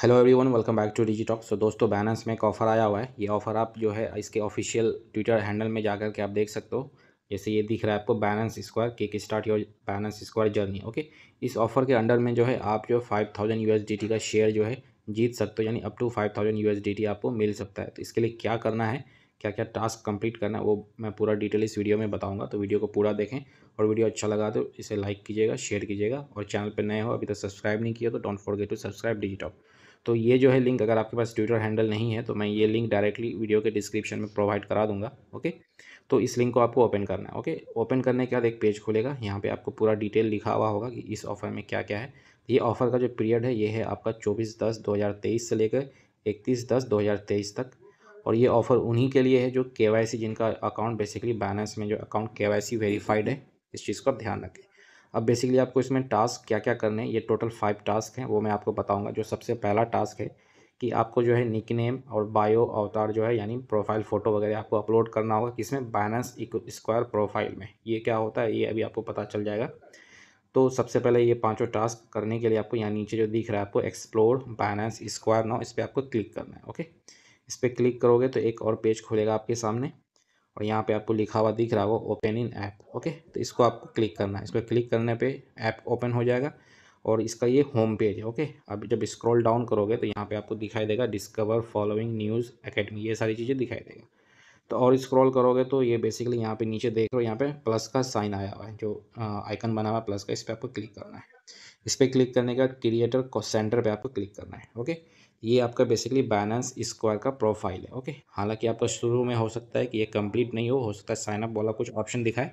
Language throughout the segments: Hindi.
hello everyone welcome back to Digitalk so दोस्तों बैलेंस में एक ऑफ़र आया हुआ है ये ऑफ़र आप जो है इसके ऑफिशियल ट्विटर हैंडल में जाकर के आप देख सकते हो जैसे ये दिख रहा है आपको balance square kick start your balance square journey okay इस ऑफ़र के अंडर में जो है आप जो फाइव थाउजेंड यू का शेयर जो है जीत सकते हो यानी up to five thousand U आपको मिल सकता है तो इसके लिए क्या करना है क्या क्या टास्क कंप्लीट करना है वो मैं पूरा डिटेल इस वीडियो में बताऊंगा तो वीडियो को पूरा देखें और वीडियो अच्छा लगा तो इसे लाइक कीजिएगा शेयर कीजिएगा और चैनल पर नए हो अभी तक सब्सक्राइब नहीं किया तो don't forget to subscribe Digitalk तो ये जो है लिंक अगर आपके पास ट्विटर हैंडल नहीं है तो मैं ये लिंक डायरेक्टली वीडियो के डिस्क्रिप्शन में प्रोवाइड करा दूंगा ओके तो इस लिंक को आपको ओपन करना है ओके ओपन करने के बाद एक पेज खुलेगा यहाँ पे आपको पूरा डिटेल लिखा हुआ होगा कि इस ऑफ़र में क्या क्या है ये ऑफ़र का जो पीरियड है ये है आपका चौबीस दस दो से लेकर इकतीस दस दो तक और ये ऑफ़र उन्हीं के लिए है जो के जिनका अकाउंट बेसिकली बैलेंस में जो अकाउंट के वेरीफाइड है इस चीज़ को आप ध्यान रखें अब बेसिकली आपको इसमें टास्क क्या क्या करने हैं ये टोटल फाइव टास्क हैं वो मैं आपको बताऊंगा जो सबसे पहला टास्क है कि आपको जो है निक नेम और बायो अवतार जो है यानी प्रोफाइल फ़ोटो वगैरह आपको अपलोड करना होगा किसमें बाइनेंस स्क्वायर प्रोफाइल में ये क्या होता है ये अभी आपको पता चल जाएगा तो सबसे पहले ये पाँचों टास्क करने के लिए आपको यहाँ नीचे जो दिख रहा है आपको एक्सप्लोर बाइनेंस स्क्वायर नाउ इस पर आपको क्लिक करना है ओके इस पर क्लिक करोगे तो एक और पेज खुलेगा आपके सामने और यहाँ पे आपको लिखा हुआ दिख रहा होगा ओपन इन ऐप ओके तो इसको आपको क्लिक करना है इसको क्लिक करने पे ऐप ओपन हो जाएगा और इसका ये होम पेज है ओके अब जब स्क्रॉल डाउन करोगे तो यहाँ पे आपको दिखाई देगा डिस्कवर फॉलोइंग न्यूज़ अकेडमी ये सारी चीज़ें दिखाई देगा तो और स्क्रॉल करोगे तो ये बेसिकली यहाँ पे नीचे देख रहे हो यहाँ पे प्लस का साइन आया हुआ है जो आइकन बना हुआ है प्लस का इस पर आपको क्लिक करना है इस पर क्लिक करने का क्रिएटर सेंटर पर आपको क्लिक करना है ओके ये आपका बेसिकली बैलेंस स्क्वायर का प्रोफाइल है ओके हालांकि आपका शुरू में हो सकता है कि ये कंप्लीट नहीं हो हो सकता है साइनअप वाला कुछ ऑप्शन दिखाए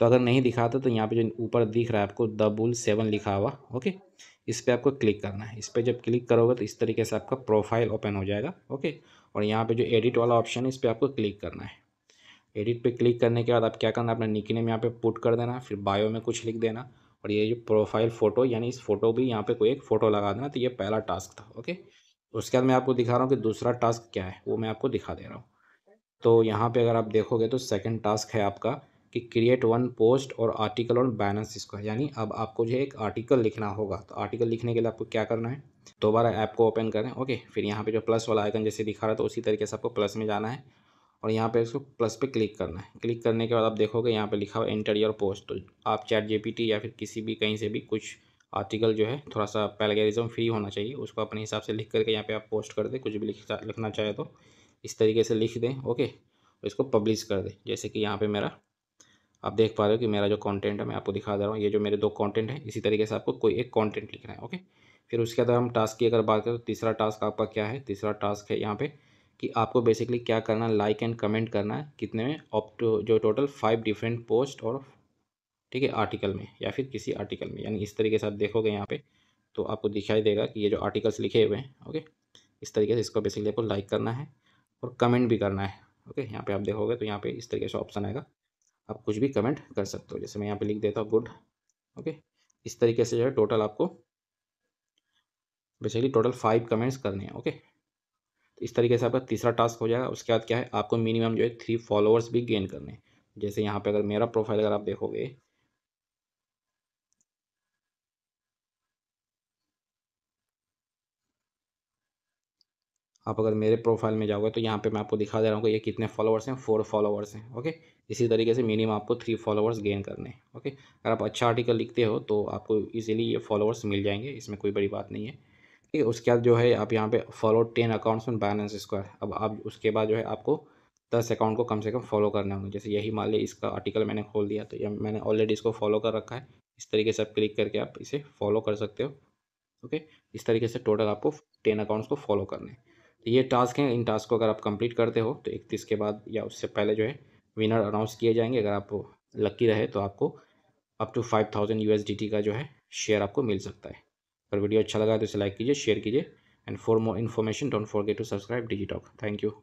तो अगर नहीं दिखाता तो यहाँ पे जो ऊपर दिख रहा है आपको द बुल सेवन लिखा हुआ ओके इस पर आपको क्लिक करना है इस पर जब क्लिक करोगे तो इस तरीके से आपका प्रोफाइल ओपन हो जाएगा ओके और यहाँ पर जो एडिट वाला ऑप्शन है इस पर आपको क्लिक करना है एडिट पर क्लिक करने के बाद आप क्या करना अपने निक नेम यहाँ पर पुट कर देना फिर बायो में कुछ लिख देना और ये जो प्रोफाइल फ़ोटो यानी इस फोटो भी यहाँ पे कोई एक फ़ोटो लगा देना तो ये पहला टास्क था ओके उसके बाद मैं आपको दिखा रहा हूँ कि दूसरा टास्क क्या है वो मैं आपको दिखा दे रहा हूँ तो यहाँ पे अगर आप देखोगे तो सेकंड टास्क है आपका कि क्रिएट वन पोस्ट और आर्टिकल ऑन बैलेंस इसका यानी अब आपको जो है एक आर्टिकल लिखना होगा तो आर्टिकल लिखने के लिए आपको क्या करना है दोबारा ऐप को ओपन करें ओके फिर यहाँ पे जो प्लस वाला आइकन जैसे दिखा रहा है तो उसी तरीके से आपको प्लस में जाना है और यहाँ पे इसको प्लस पे क्लिक करना है क्लिक करने के बाद आप देखोगे यहाँ पे लिखा हुआ इंटर योर पोस्ट तो आप चैट जे या फिर किसी भी कहीं से भी कुछ आर्टिकल जो है थोड़ा सा पैलगेरिज्म फ्री होना चाहिए उसको अपने हिसाब से लिख करके यहाँ पे आप पोस्ट कर दें कुछ भी लिख लिखना चाहे तो इस तरीके से लिख दें ओके और इसको पब्लिश कर दें जैसे कि यहाँ पे मेरा आप देख पा रहे हो कि मेरा जो कंटेंट है मैं आपको दिखा दे रहा हूँ ये जो मेरे दो कॉन्टेंट है इसी तरीके से आपको कोई एक कॉन्टेंट लिखना है ओके फिर उसके अंदर हम टास्क की अगर बात करें तो तीसरा टास्क आपका क्या है तीसरा टास्क है यहाँ पे कि आपको बेसिकली क्या करना है लाइक एंड कमेंट करना है कितने में ऑप जो टोटल फाइव डिफरेंट पोस्ट और ठीक है आर्टिकल में या फिर किसी आर्टिकल में यानी इस तरीके से आप देखोगे यहाँ पे तो आपको दिखाई देगा कि ये जो आर्टिकल्स लिखे हुए हैं ओके इस तरीके से इसको बेसिकली आपको लाइक करना है और कमेंट भी करना है ओके यहाँ पे आप देखोगे तो यहाँ पे इस तरीके से ऑप्शन आएगा आप कुछ भी कमेंट कर सकते हो जैसे मैं यहाँ पर लिख देता हूँ गुड ओके इस तरीके से जो है टोटल आपको बेसिकली टोटल फाइव कमेंट्स करने हैं ओके तो इस तरीके से आपका तीसरा टास्क हो जाएगा उसके बाद क्या है आपको मिनिमम जो है थ्री फॉलोअर्स भी गेन करने हैं जैसे यहाँ पे अगर मेरा प्रोफाइल अगर आप देखोगे आप अगर मेरे प्रोफाइल में जाओगे तो यहाँ पे मैं आपको दिखा दे रहा हूँ कि ये कितने फॉलोअर्स हैं फोर फॉलोवर्स हैं ओके इसी तरीके से मिनिमम आपको थ्री फॉलोवर्स गेन करने हैं ओके अगर आप अच्छा आर्टिकल लिखते हो तो आपको इजीली ये फॉलोअर्स मिल जाएंगे इसमें कोई बड़ी बात नहीं है ठीक है उसके बाद जो है आप यहाँ पे फॉलो टेन अकाउंट्स में बैलेंस स्क्वायर अब आप उसके बाद जो है आपको दस अकाउंट को कम से कम फॉलो करना होंगे जैसे यही मान ली इसका आर्टिकल मैंने खोल दिया तो ये मैंने ऑलरेडी इसको फॉलो कर रखा है इस तरीके से आप क्लिक करके आप इसे फॉलो कर सकते हो ओके इस तरीके से टोटल आपको टेन अकाउंट्स को फॉलो करने हैं तो ये टास्क हैं इन टास्क को अगर आप कंप्लीट करते हो तो इकतीस के बाद या उससे पहले जो है विनर अनाउंस किए जाएंगे अगर आप लक्की रहे तो आपको up to five thousand U का जो है शेयर आपको मिल सकता है अगर वीडियो अच्छा लगा तो इसे लाइक कीजिए शेयर कीजिए and for more information don't forget to subscribe Digitalk thank you